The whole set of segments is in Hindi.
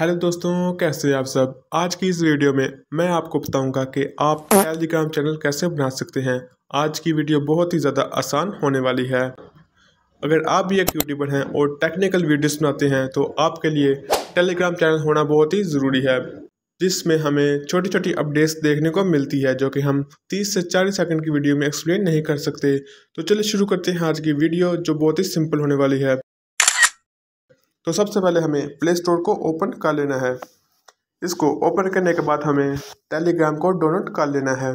हेलो दोस्तों कैसे आप सब आज की इस वीडियो में मैं आपको बताऊंगा कि आप टेलीग्राम चैनल कैसे बना सकते हैं आज की वीडियो बहुत ही ज़्यादा आसान होने वाली है अगर आप भी एक यूट्यूबर हैं और टेक्निकल वीडियोस बनाते हैं तो आपके लिए टेलीग्राम चैनल होना बहुत ही ज़रूरी है जिसमें हमें छोटी छोटी अपडेट्स देखने को मिलती है जो कि हम तीस से चालीस सेकेंड की वीडियो में एक्सप्लेन नहीं कर सकते तो चलिए शुरू करते हैं आज की वीडियो जो बहुत ही सिंपल होने वाली है तो सबसे पहले हमें प्ले स्टोर को ओपन कर लेना है इसको ओपन करने के बाद हमें टेलीग्राम को डाउनलोड कर लेना है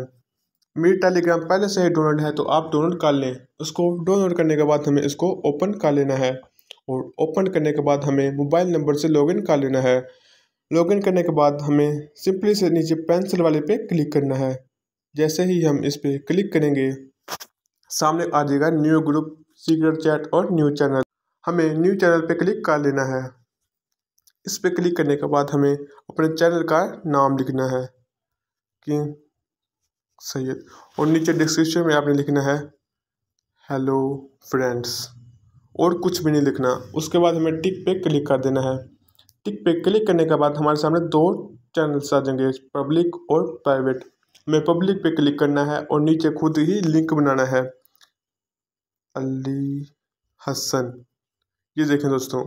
मेरी टेलीग्राम पहले से ही डाउनलोड है तो आप डाउनलोड कर लें उसको डाउनलोड करने के बाद हमें इसको ओपन कर लेना है और ओपन करने के बाद हमें मोबाइल नंबर से लॉगिन कर लेना है लॉगिन करने के बाद हमें सिंपली से नीचे पेंसिल वाले पे क्लिक करना है जैसे ही हम इस पर क्लिक करेंगे सामने आ जाएगा न्यू ग्रुप सीक्रेट चैट और न्यू चैनल हमें न्यू चैनल पर क्लिक कर लेना है इस पर क्लिक करने के बाद हमें अपने चैनल का नाम लिखना है कि सैयद और नीचे डिस्क्रिप्शन में आपने लिखना है हेलो फ्रेंड्स और कुछ भी नहीं लिखना उसके बाद हमें टिक पे क्लिक कर देना है टिक पे क्लिक करने के बाद हमारे सामने दो चैनल्स आ जाएंगे पब्लिक और प्राइवेट हमें पब्लिक पे क्लिक करना है और नीचे खुद ही लिंक बनाना है अली हसन ये देखें दोस्तों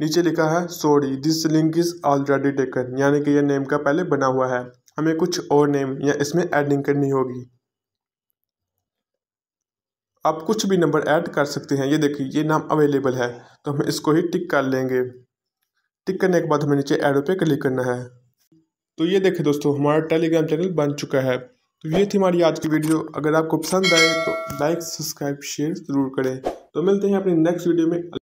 नीचे लिखा है sorry this link is already taken यानी कि यह नेम का पहले बना हुआ है हमें कुछ और नेम या इसमें एडिंग करनी होगी आप कुछ भी नंबर ऐड कर सकते हैं ये देखिए ये नाम अवेलेबल है तो हम इसको ही टिक कर लेंगे टिक करने के बाद हमें नीचे एडो पे क्लिक करना है तो ये देखें दोस्तों हमारा टेलीग्राम चैनल बन चुका है तो ये थी हमारी आज की वीडियो अगर आपको पसंद आए तो लाइक सब्सक्राइब शेयर ज़रूर करें तो मिलते हैं अपनी नेक्स्ट वीडियो में